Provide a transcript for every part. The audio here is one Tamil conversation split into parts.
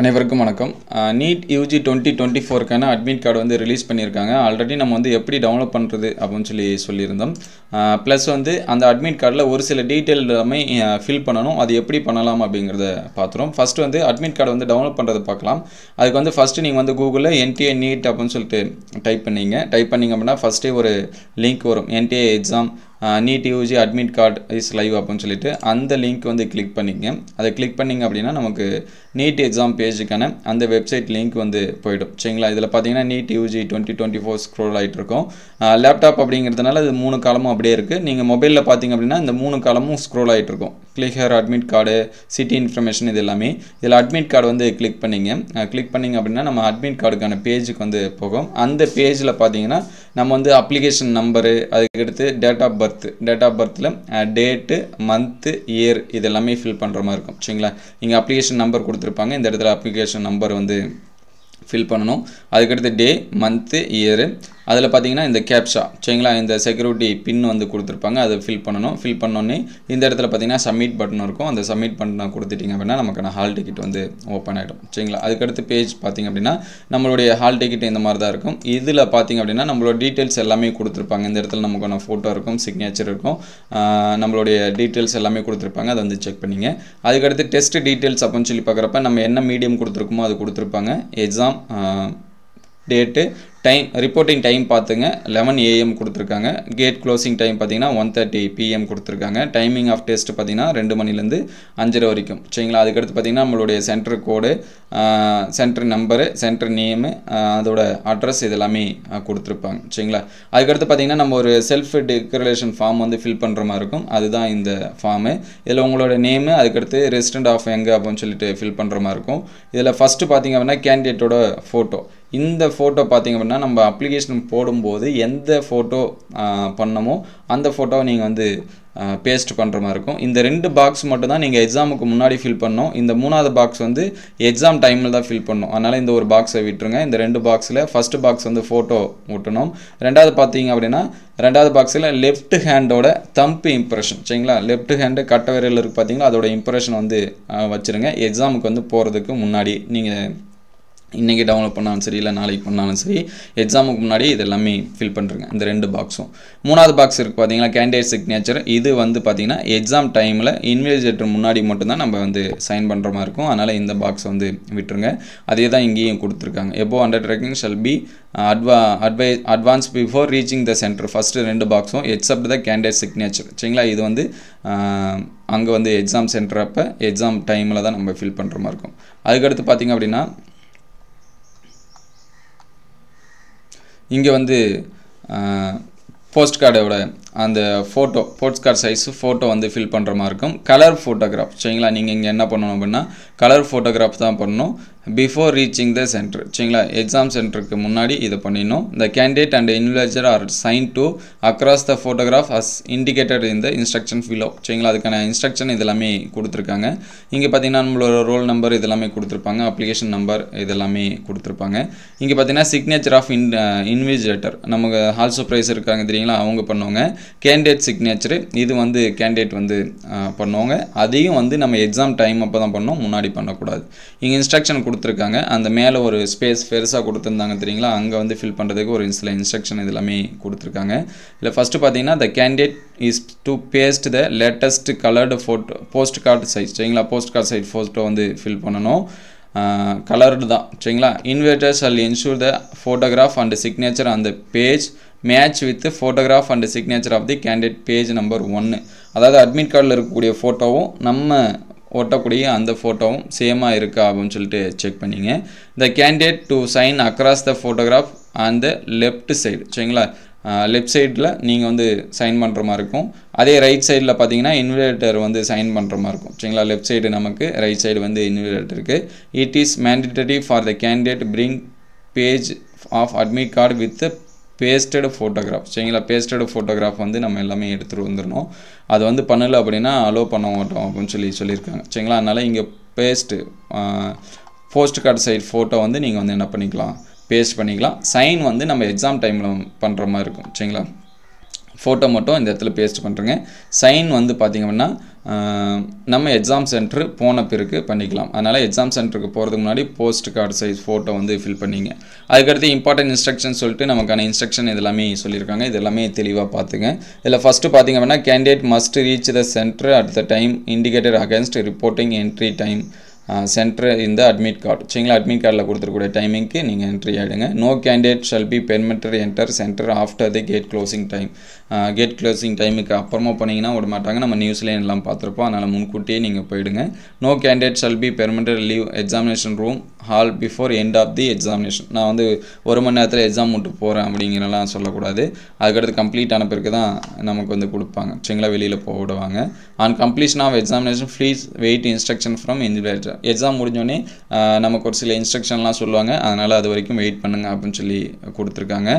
அனைவருக்கும் வணக்கம் நீட் யூஜி டுவெண்ட்டி டுவெண்ட்டி ஃபோருக்கான அட்மிட் கார்டு வந்து ரிலீஸ் பண்ணியிருக்காங்க ஆல்ரெடி நம்ம வந்து எப்படி டவுன்லோட் பண்ணுறது அப்படின்னு சொல்லி சொல்லியிருந்தோம் ப்ளஸ் வந்து அந்த அட்மிட் கார்டில் ஒரு சில டீட்டெயில் எல்லாமே ஃபில் பண்ணணும் அது எப்படி பண்ணலாம் அப்படிங்கிறத பார்த்துரும் ஃபஸ்ட்டு வந்து அட்மிட் கார்டு வந்து டவுன்லோட் பண்ணுறது பார்க்கலாம் அதுக்கு வந்து ஃபஸ்ட்டு நீங்கள் வந்து கூகுளில் என்டிஏ நீட் அப்படின்னு சொல்லிட்டு டைப் பண்ணிங்க டைப் பண்ணிங்க அப்படின்னா ஃபஸ்ட்டே ஒரு லிங்க் வரும் NTA exam NEET UG admit card is live அப்படின்னு சொல்லிட்டு அந்த லிங்க் வந்து கிளிக் பண்ணிங்க அதை கிளிக் பண்ணிங்க அப்படின்னா நமக்கு நீட் எக்ஸாம் பேஜுக்கான அந்த வெப்சைட் லிங்க் வந்து போயிடும் சரிங்களா இதில் பார்த்தீங்கன்னா NEET UG twenty twenty four scroll ஆகிட்டு இருக்கும் லேப்டாப் அப்படிங்கிறதுனால அது மூணு காலமும் அப்படியே இருக்குது நீங்கள் மொபைலில் பார்த்தீங்க அப்படின்னா இந்த மூணு காலமும் ஸ்க்ரோல் ஆகிட்டு இருக்கும் clear admit card city information இது எல்லாமே இதில் அட்மிட் கார்டு வந்து கிளிக் பண்ணிங்க கிளிக் பண்ணிங்க அப்படின்னா நம்ம அட்மிட் கார்டுக்கான பேஜுக்கு வந்து போகும் அந்த பேஜில் பார்த்தீங்கன்னா நம்ம வந்து அப்ளிகேஷன் நம்பரு அதுக்கடுத்து date of birth date of பர்த்தில் டேட்டு மந்த்து இயர் இது எல்லாமே ஃபில் பண்ணுற மாதிரி இருக்கும் சரிங்களா இங்கே அப்ளிகேஷன் நம்பர் கொடுத்துருப்பாங்க இந்த இடத்துல அப்ளிகேஷன் நம்பர் வந்து ஃபில் பண்ணணும் அதுக்கடுத்து டே மந்த்து இயரு அதில் பார்த்தீங்கன்னா இந்த கேப்ஷா சரிங்களா இந்த செக்யூரிட்டி பின் வந்து கொடுத்துருப்பாங்க அதை ஃபில் பண்ணணும் ஃபில் பண்ணோன்னே இந்த இடத்துல பார்த்தீங்கன்னா சப்மிட் பட்டன் இருக்கும் அந்த சப்மிட் பட்டனை கொடுத்துட்டிங்க அப்படின்னா நமக்கான ஹால் டிக்கெட் வந்து ஓப்பன் ஆகிடும் சரிங்களா அதுக்கடுத்து பேஜ் பார்த்திங்க அப்படின்னா நம்மளுடைய ஹால் டிக்கெட் இந்த மாதிரி தான் இருக்கும் இதில் பார்த்திங்க அப்படின்னா நம்மளோட டீட்டெயில்ஸ் எல்லாமே கொடுத்துருப்பாங்க இந்த இடத்துல நமக்கான ஃபோட்டோ இருக்கும் சிக்னேச்சர் இருக்கும் நம்மளுடைய டீட்டெயில்ஸ் எல்லாமே கொடுத்துருப்பாங்க அதை வந்து செக் பண்ணிங்க அதுக்கடுத்து டெஸ்ட் டீட்டெயில்ஸ் அப்படின்னு சொல்லி பார்க்குறப்ப நம்ம என்ன மீடியம் கொடுத்துருக்கோமோ அது கொடுத்துருப்பாங்க exam date time reporting time பார்த்துங்க லெவன் ஏஎம் கொடுத்துருக்காங்க கேட் க்ளோசிங் டைம் பார்த்தீங்கன்னா ஒன் தேர்ட்டி பிஎம் கொடுத்துருக்காங்க டைமிங் ஆஃப் டெஸ்ட் பார்த்தீங்கன்னா ரெண்டு மணிலேருந்து அஞ்சரை வரைக்கும் சரிங்களா அதுக்கடுத்து பார்த்தீங்கன்னா நம்மளுடைய centre code centre number centre name அதோட அட்ரஸ் இது எல்லாமே கொடுத்துருப்பாங்க சரிங்களா அதுக்கடுத்து பார்த்தீங்கன்னா நம்ம ஒரு செல்ஃப் டிக்ளரேஷன் ஃபார்ம் வந்து ஃபில் பண்ணுற மாதிரி இருக்கும் அதுதான் இந்த ஃபார்மு இதில் உங்களோட நேமு அதுக்கடுத்து ரெசிடென்ட் ஆஃப் எங்கே அப்படின்னு சொல்லிட்டு ஃபில் பண்ணுற மாதிரி இருக்கும் இதில் ஃபஸ்ட்டு பார்த்தீங்க அப்படின்னா கேண்டிடேட்டோட ஃபோட்டோ இந்த ஃபோட்டோ பார்த்திங்க அப்படின்னா நம்ம அப்ளிகேஷன் போடும்போது எந்த ஃபோட்டோ பண்ணமோ அந்த ஃபோட்டோவை நீங்கள் வந்து பேஸ்ட் பண்ணுற மாதிரி இருக்கும் இந்த ரெண்டு பாக்ஸ் மட்டும்தான் நீங்கள் எக்ஸாமுக்கு முன்னாடி ஃபில் பண்ணோம் இந்த மூணாவது பாக்ஸ் வந்து எக்ஸாம் டைமில் தான் ஃபில் பண்ணும் அதனால் இந்த ஒரு பாக்ஸை விட்டுருங்க இந்த ரெண்டு பாக்ஸில் ஃபஸ்ட்டு பாக்ஸ் வந்து ஃபோட்டோ ஒட்டணும் ரெண்டாவது பார்த்தீங்க அப்படின்னா ரெண்டாவது பாக்ஸில் லெஃப்ட் ஹேண்டோட தம்பு இம்ப்ரெஷன் சரிங்களா லெஃப்ட் ஹேண்டு கட்ட விரல் இருக்குது பார்த்தீங்களா அதோட இம்ப்ரெஷன் வந்து வச்சுருங்க எக்ஸாமுக்கு வந்து போகிறதுக்கு முன்னாடி நீங்கள் இன்றைக்கி டவுன்லோட் பண்ணாலும் சரி இல்லை நாளைக்கு பண்ணாலும் சரி எக்ஸாமுக்கு முன்னாடி இது எல்லாமே ஃபில் பண்ணுறங்க இந்த ரெண்டு பாக்ஸும் மூணாவது பாக்ஸ் இருக்குது பார்த்தீங்கன்னா கேண்டிடேட் சிக்னேச்சர் இது வந்து பார்த்திங்கன்னா எக்ஸாம் டைமில் இன்விஜிலேட்டர் முன்னாடி மட்டும்தான் நம்ம வந்து சைன் பண்ணுற மாதிரி இருக்கும் அதனால் இந்த பாக்ஸ் வந்து விட்டுருங்க அதே தான் இங்கேயும் கொடுத்துருக்காங்க எப்போ அண்டர் ட்ரெக்கிங் ஷல் பி அட்வா advise advance before reaching the centre first ரெண்டு பாக்ஸும் எக்ஸப்ட் த கேண்டிடேட் சிக்னேச்சர் சரிங்களா இது வந்து uh, அங்கே வந்து எக்ஸாம் சென்டர் அப்போ எக்ஸாம் டைமில் தான் நம்ம ஃபில் பண்ணுற மாதிரி இருக்கும் அதுக்கடுத்து பார்த்திங்க அப்படின்னா இங்கே வந்து போஸ்ட் கார்டோட அந்த photo post card size photo வந்து ஃபில் பண்ணுற மாதிரி இருக்கும் கலர் ஃபோட்டோகிராஃப் சரிங்களா நீங்கள் இங்கே என்ன பண்ணணும் அப்படின்னா கலர் ஃபோட்டோகிராஃப் தான் பண்ணணும் பிஃபோர் ரீச்சிங் த சென்டர் சரிங்களா எக்ஸாம் சென்டருக்கு முன்னாடி இதை பண்ணிடணும் the candidate and invigilator are sign to across the photograph as indicated இந்த இன்ஸ்ட்ரக்ஷன் ஃபிலோ சரிங்களா அதுக்கான இன்ஸ்ட்ரக்ஷன் இதெல்லாமே கொடுத்துருக்காங்க இங்கே பார்த்தீங்கன்னா நம்மளோட ரோல் நம்பர் இதெல்லாமே கொடுத்துருப்பாங்க அப்ளிகேஷன் நம்பர் இதெல்லாமே கொடுத்துருப்பாங்க இங்கே பார்த்தீங்கன்னா signature of in invigilator uh, நமக்கு ஹால் ப்ரைஸ் இருக்காங்க தெரியுங்களா அவங்க பண்ணுவாங்க கேண்டிடேட் சிக்னேச்சரு இது வந்து கேண்டிடேட் வந்து பண்ணுவாங்க அதையும் வந்து நம்ம எக்ஸாம் டைம் அப்போ தான் பண்ணோம் முன்னாடி பண்ணக்கூடாது இங்கே இன்ஸ்ட்ரக்ஷன் கொடுத்துருக்காங்க அந்த மேலே ஒரு ஸ்பேஸ் பெருசாக கொடுத்துருந்தாங்க தெரியுங்களா அங்கே வந்து ஃபில் பண்ணுறதுக்கு ஒரு சில இன்ஸ்ட்ரக்ஷன் இது எல்லாமே கொடுத்துருக்காங்க இல்லை ஃபஸ்ட்டு பார்த்தீங்கன்னா the candidate is to paste the latest coloured photo post card size சரிங்களா போஸ்ட் கார்டு சைஸ் ஃபோட்டோ வந்து ஃபில் பண்ணணும் கலர்டு தான் சரிங்களா invigilators will ensure the photograph and signature அந்த page match with photograph and signature of the candidate page number ஒன்று அதாவது அட்மிட் கார்டில் இருக்கக்கூடிய ஃபோட்டோவும் நம்ம ஓட்டக்கூடிய அந்த ஃபோட்டோவும் சேமாக இருக்கா அப்படின்னு சொல்லிட்டு செக் பண்ணிங்க the candidate to sign across the photograph அந்த த லெஃப்ட் சைடு சரிங்களா லெஃப்ட் சைடில் நீங்கள் வந்து சைன் பண்ணுற மாதிரி இருக்கும் அதே ரைட் சைடில் பார்த்தீங்கன்னா இன்விலேட்டர் வந்து சைன் பண்ணுற மாதிரி இருக்கும் சரிங்களா லெஃப்ட் சைடு நமக்கு ரைட் சைடு வந்து இன்விலேட்டர் இருக்குது it is mandatory for the candidate bring page of admit card with pasted photograph சரிங்களா பேஸ்டடு ஃபோட்டோகிராஃப் வந்து நம்ம எல்லாமே எடுத்துகிட்டு வந்துடணும் அது வந்து பண்ணலை அப்படின்னா அலோவ் பண்ண மாட்டோம் அப்படின்னு சொல்லி சொல்லியிருக்காங்க சரிங்களா அதனால் இங்கே paste post card size photo வந்து நீங்கள் வந்து என்ன பண்ணிக்கலாம் பேஸ்ட் பண்ணிக்கலாம் சைன் வந்து நம்ம எக்ஸாம் டைமில் பண்ணுற மாதிரி இருக்கும் சரிங்களா ஃபோட்டோ மட்டும் இந்த இடத்துல பேஸ்ட் பண்ணுறேங்க சைன் வந்து பார்த்திங்கன்னா நம்ம எக்ஸாம் சென்டர் போன பிறகு பண்ணிக்கலாம் அதனால் எக்ஸாம் சென்டருக்கு போகிறதுக்கு முன்னாடி போஸ்ட் கார்டு சைஸ் ஃபோட்டோ வந்து ஃபில் பண்ணிங்க அதுக்கடுத்து இம்பார்ட்டன்ட் இன்ஸ்ட்ரக்ஷன் சொல்லிட்டு நமக்கான இன்ஸ்ட்ரக்ஷன் இதெல்லாமே எல்லாமே சொல்லியிருக்காங்க இது எல்லாமே தெளிவாக பார்த்துங்க இதில் ஃபஸ்ட்டு பார்த்திங்க அப்படின்னா candidate must reach the centre at the time indicated against reporting entry time centre இந்த அட்மிட் கார்டு சரிங்களா அட்மிட் கார்டில் கொடுத்துருக்கூடிய டைமிங்க்கு நீங்கள் என்ட்ரி ஆகிடுங்க no candidate shall be permitted enter centre after the gate closing time gate closing டைமுக்கு அப்புறமா போனீங்கன்னா விட மாட்டாங்க நம்ம நியூஸ்லேயே எல்லாம் பார்த்துருப்போம் அதனால் முன்கூட்டியே நீங்கள் போயிடுங்க no candidate shall be permitted leave examination room hall before end of the examination நான் வந்து ஒரு மணி நேரத்தில் எக்ஸாம் விட்டு போகிறேன் அப்படிங்கிறலாம் சொல்லக்கூடாது அதுக்கடுத்து கம்ப்ளீட் ஆன பிறகு தான் நமக்கு வந்து கொடுப்பாங்க சரிங்களா வெளியில் போக விடுவாங்க on completion of examination please wait instruction from engineer exam முடிஞ்சோடனே நமக்கு ஒரு சில இன்ஸ்ட்ரக்ஷன்லாம் சொல்லுவாங்க அதனால் அது வரைக்கும் வெயிட் பண்ணுங்கள் அப்படின்னு சொல்லி கொடுத்துருக்காங்க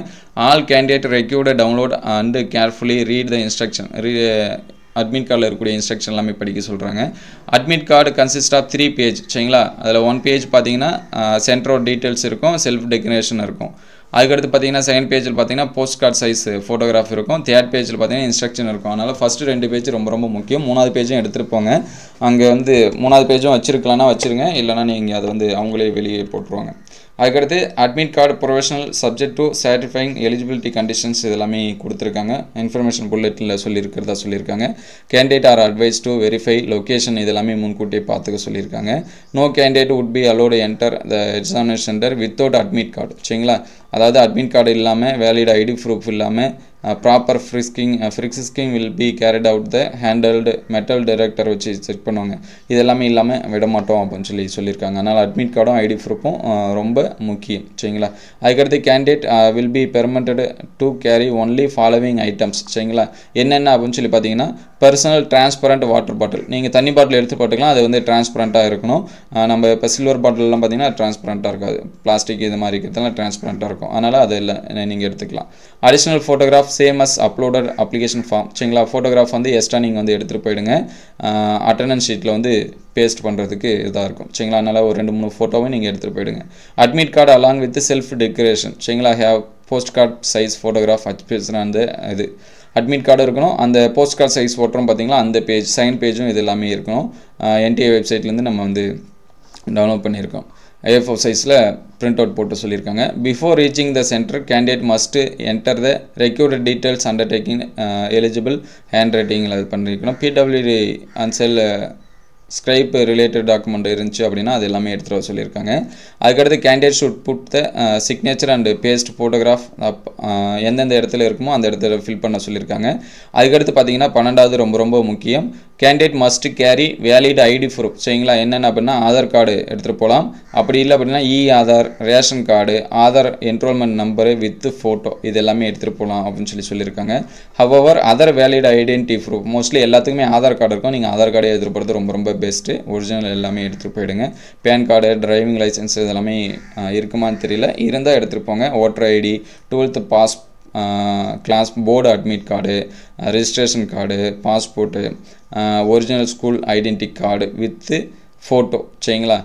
all candidate required download and carefully read the instruction ரீ அட்மிட் கார்டில் இருக்கக்கூடிய இன்ஸ்ட்ரக்ஷன் எல்லாமே படிக்க சொல்கிறாங்க admit card consist of three page சரிங்களா அதில் ஒன் பேஜ் பார்த்தீங்கன்னா சென்ட்ரோட டீட்டெயில்ஸ் இருக்கும் செல்ஃப் டெக்ரேஷன் இருக்கும் அதுக்கடுத்து பார்த்தீங்கன்னா செகண்ட் பேஜில் பார்த்தீங்கன்னா போஸ்ட் கார்டு சைஸ் ஃபோட்டோகிராஃப் இருக்கும் தேர்ட் பேஜில் பார்த்தீங்கன்னா இன்ஸ்ட்ரக்ஷன் இருக்கும் அதனால் ஃபஸ்ட்டு ரெண்டு பேஜ் ரொம்ப ரொம்ப முக்கியம் மூணாவது பேஜும் எடுத்துகிட்டு போங்க அங்கே வந்து மூணாவது பேஜும் வச்சிருக்கலாம்னா வச்சுருங்க இல்லைனா நீங்கள் அதை வந்து அவங்களே வெளியே போட்டுருவாங்க அதுக்கடுத்து admit card professional subject to satisfying eligibility conditions இதெல்லாமே கொடுத்துருக்காங்க இன்ஃபர்மேஷன் புல்லட்டில் சொல்லியிருக்கிறதா சொல்லியிருக்காங்க candidate are advise to verify location இதெல்லாமே முன்கூட்டியே பார்த்துக்க சொல்லியிருக்காங்க no candidate would be allowed enter the examination centre without admit card சரிங்களா அதாவது அட்மிட் கார்டு இல்லாமல் வேலிட் ஐடி ப்ரூஃப் இல்லாமல் proper frisking frisking will be carried out the handheld metal detector வச்சு செக் பண்ணுவாங்க இது எல்லாமே இல்லாமல் விட மாட்டோம் அப்படின்னு சொல்லி சொல்லியிருக்காங்க அதனால் அட்மிட் கார்டும் ஐடி ப்ரூஃபும் ரொம்ப முக்கியம் சரிங்களா அதுக்கடுத்து candidate will be permitted to carry only following items சரிங்களா என்னென்ன அப்படின்னு சொல்லி பார்த்தீங்கன்னா பர்சனல் டிரான்ஸ்பரண்ட் வாட்டர் பாட்டில் நீங்கள் தண்ணி பாட்டில் எடுத்து போட்டுக்கலாம் அது வந்து டிரான்ஸ்பரண்ட்டாக இருக்கணும் நம்ம இப்போ சில்வர் பாட்டிலெலாம் பார்த்தீங்கன்னா டிரான்ஸ்பரண்ட்டாக இருக்காது பிளாஸ்டிக் இது மாதிரி இருக்கிறதுலாம் டிரான்ஸ்பரண்ட்டாக இருக்கும் அதனால் அது இல்லை நீங்கள் எடுத்துக்கலாம் additional photograph same as uploaded application form சரிங்களா ஃபோட்டோகிராஃப் வந்து எக்ஸ்ட்ரா நீங்கள் வந்து எடுத்துகிட்டு போயிடுங்க அட்டண்டன்ஸ் ஷீட்டில் வந்து பேஸ்ட் பண்ணுறதுக்கு இதாக இருக்கும் சரிங்களா அதனால் ஒரு ரெண்டு மூணு ஃபோட்டோவும் நீங்கள் எடுத்துகிட்டு போயிடுங்க admit card along with self declaration சரிங்களா have post card size photograph அட்பிஸ் அந்த இது அட்மிட் கார்டும் இருக்கணும் அந்த போஸ்ட் கார்டு சைஸ் ஓட்டுறோம் பார்த்தீங்களா அந்த பேஜ் சைன் பேஜும் இது எல்லாமே இருக்கணும் என்டிஏ வெப்சைட்லேருந்து நம்ம வந்து டவுன்லோட் பண்ணியிருக்கோம் ஏஃப் சைஸில் பிரிண்ட் அவுட் போட்டு சொல்லியிருக்காங்க before reaching the centre candidate must enter the required details undertaking eligible hand ரைட்டிங்கில் அது பண்ணியிருக்கணும் பிடபிள்யூடி அன்செல் ஸ்க்ரைப் ரிலேட்டட் டாக்குமெண்ட் இருந்துச்சு அப்படின்னா அது எல்லாமே எடுத்துகிட்டு வர சொல்லியிருக்காங்க அதுக்கடுத்து candidate should put the signature and paste photograph up எந்தெந்த இடத்துல இருக்குமோ அந்த இடத்துல ஃபில் பண்ண சொல்லியிருக்காங்க அதுக்கடுத்து பார்த்தீங்கன்னா பன்னெண்டாவது ரொம்ப ரொம்ப முக்கியம் candidate must carry valid ID proof சரிங்களா என்னென்ன அப்படின்னா ஆதார் கார்டு எடுத்துகிட்டு போகலாம் அப்படி இல்லை அப்படின்னா e Aadhaar ration card Aadhaar enrolment number with photo இது எல்லாமே எடுத்துகிட்டு போகலாம் அப்படின்னு சொல்லி சொல்லியிருக்காங்க how other valid identity proof mostly எல்லாத்துக்குமே ஆதார் கார்டு இருக்கும் நீங்கள் ஆதார் கார்டே எடுத்துகிட்டு போகிறது ரொம்ப ரொம்ப பெஸ்ட்டு ஒரிஜினல் எல்லாமே எடுத்துகிட்டு போயிடுங்க பேன் கார்டு டிரைவிங் லைசன்ஸ் இதெல்லாமே இருக்குமான்னு தெரியல இருந்தால் எடுத்துகிட்டு போங்க voter ID twelfth pass class board admit card registration card passport original school identity card with photo சரிங்களா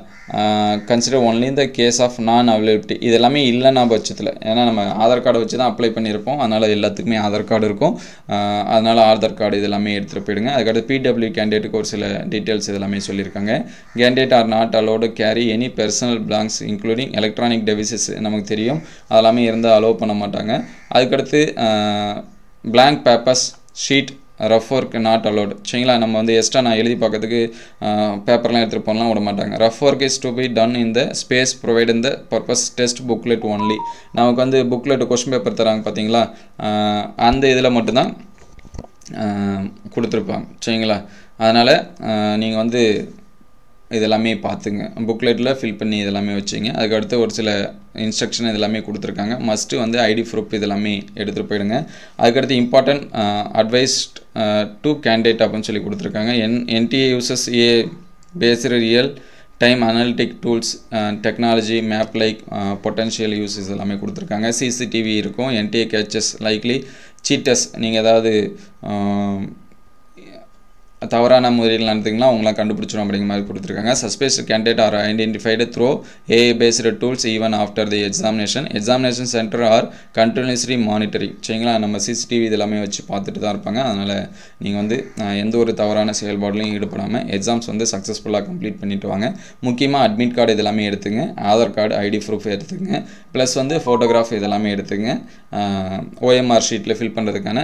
கன்சிடர் ஒன்லி இந்த கேஸ் ஆஃப் நான் அவைலபிலிட்டி இது எல்லாமே இல்லைன்னா பட்சத்தில் ஏன்னா நம்ம ஆதார் கார்டை வச்சு தான் அப்ளை பண்ணியிருப்போம் அதனால் எல்லாத்துக்குமே ஆதார் கார்டு இருக்கும் அதனால் ஆதார் கார்டு இது எல்லாமே எடுத்துகிட்டு போயிடுங்க அதுக்கடுத்து பிடபிள்யூ கேண்டிடேட்டுக்கு ஒரு சில டீட்டெயில்ஸ் இதெல்லாமே சொல்லியிருக்காங்க candidate are not allowed carry any personal blanks including electronic devices நமக்கு தெரியும் அதெல்லாமே இருந்தால் அலோவ் பண்ண மாட்டாங்க அதுக்கடுத்து blank papers sheet rough work not allowed சரிங்களா நம்ம வந்து எக்ஸ்ட்ரா நான் எழுதி பார்க்கறதுக்கு பேப்பர்லாம் எடுத்துகிட்டு போகலாம் விட மாட்டாங்க rough work is to be done in the space provide இந்த பர்பஸ் டெஸ்ட் புக்லெட் ஒன்லி நமக்கு வந்து புக்லெட் கொஸ்டின் பேப்பர் தராங்க பார்த்தீங்களா அந்த இதில் மட்டும்தான் கொடுத்துருப்பாங்க சரிங்களா அதனால் நீங்கள் வந்து இதெல்லாமே பார்த்துங்க புக்லெட்டில் ஃபில் பண்ணி இதெல்லாமே வச்சுங்க அதுக்கடுத்து ஒரு சில இன்ஸ்ட்ரக்ஷன் இதெல்லாமே கொடுத்துருக்காங்க மஸ்ட்டு வந்து ஐடி ப்ரூஃப் இதெல்லாமே எடுத்துகிட்டு போயிடுங்க அதுக்கடுத்து இம்பார்ட்டன்ட் அட்வைஸ் டு கேண்டிடேட் அப்படின்னு சொல்லி கொடுத்துருக்காங்க என் NTA uses a based real time analytic tools technology map like potential uses எல்லாமே கொடுத்துருக்காங்க சிசிடிவி இருக்கும் என்டிஏ கேச்சஸ் லைக்லி சீட்டஸ் நீங்கள் ஏதாவது um, தவறான முறையில் நடந்தீங்கன்னா அவங்களாம் கண்டுபிடிச்சிடும் அப்படிங்கிற மாதிரி கொடுத்துருக்காங்க suspect candidate are identified through a based tools even after the examination examination center are continuously monitoring சரிங்களா நம்ம சிசிடிவி இது எல்லாமே வச்சு பார்த்துட்டு தான் இருப்பாங்க அதனால் நீங்கள் வந்து எந்த ஒரு தவறான செயல்பாடுலையும் ஈடுபடாமல் எக்ஸாம்ஸ் வந்து சக்ஸஸ்ஃபுல்லாக கம்ப்ளீட் பண்ணிட்டு வாங்க முக்கியமாக அட்மிட் கார்டு இதெல்லாமே எடுத்துங்க ஆதார் கார்டு ஐடி ப்ரூஃப் எடுத்துங்க ப்ளஸ் வந்து ஃபோட்டோகிராஃப் இதெல்லாமே எடுத்துங்க ஓஎம்ஆர் ஷீட்டில் ஃபில் பண்ணுறதுக்கான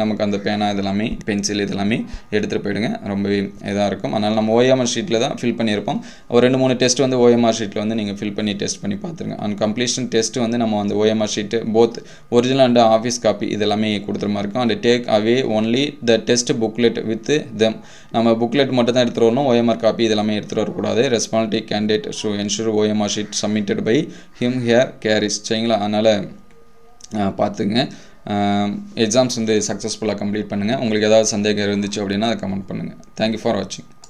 நமக்கு அந்த பேனா இதெல்லாமே பென்சில் இதெல்லாமே எடுத்துகிட்டு போயிடுங்க ரொம்பவே இதாக இருக்கும் அதனால் நம்ம ஓஎம்ஆர் ஷீட்டில் தான் ஃபில் பண்ணியிருப்போம் ஒரு ரெண்டு மூணு டெஸ்ட் வந்து ஓஎம்ஆர் ஷீட்டில் வந்து நீங்கள் ஃபில் பண்ணி டெஸ்ட் பண்ணி பார்த்துருங்க அண்ட் கம்ப்ளீஷன் டெஸ்ட் வந்து நம்ம அந்த OMR sheet both original and office copy இதெல்லாமே கொடுத்துற மாதிரி இருக்கும் and take away only the test booklet with them நம்ம புக்லெட் மட்டும் தான் எடுத்துகிட்டு வரணும் ஓஎம்ஆர் காப்பி இதெல்லாமே எடுத்துகிட்டு வரக்கூடாது responsibility candidate should ensure OMR sheet submitted by him her carries சரிங்களா அதனால் பார்த்துங்க எக்ஸாம்ஸ் um, வந்து சக்ஸஸ்ஃபுல்லாக கம்ப்ளீட் பண்ணுங்கள் உங்களுக்கு ஏதாவது சந்தேகம் இருந்துச்சு அப்படின்னா அதை கமெண்ட் பண்ணுங்கள் தேங்க்யூ ஃபார் வாட்சிங்